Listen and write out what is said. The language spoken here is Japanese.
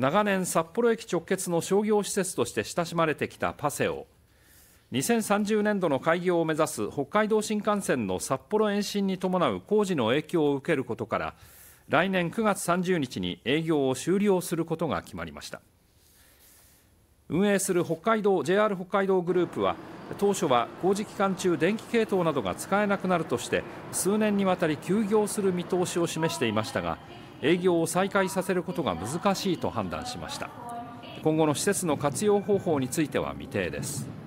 長年札幌駅直結の商業施設として親しまれてきたパセオ2030年度の開業を目指す北海道新幹線の札幌延伸に伴う工事の影響を受けることから来年9月30日に営業を終了することが決まりました運営する北海道 JR 北海道グループは当初は工事期間中電気系統などが使えなくなるとして数年にわたり休業する見通しを示していましたが営業を再開させることが難しいと判断しました今後の施設の活用方法については未定です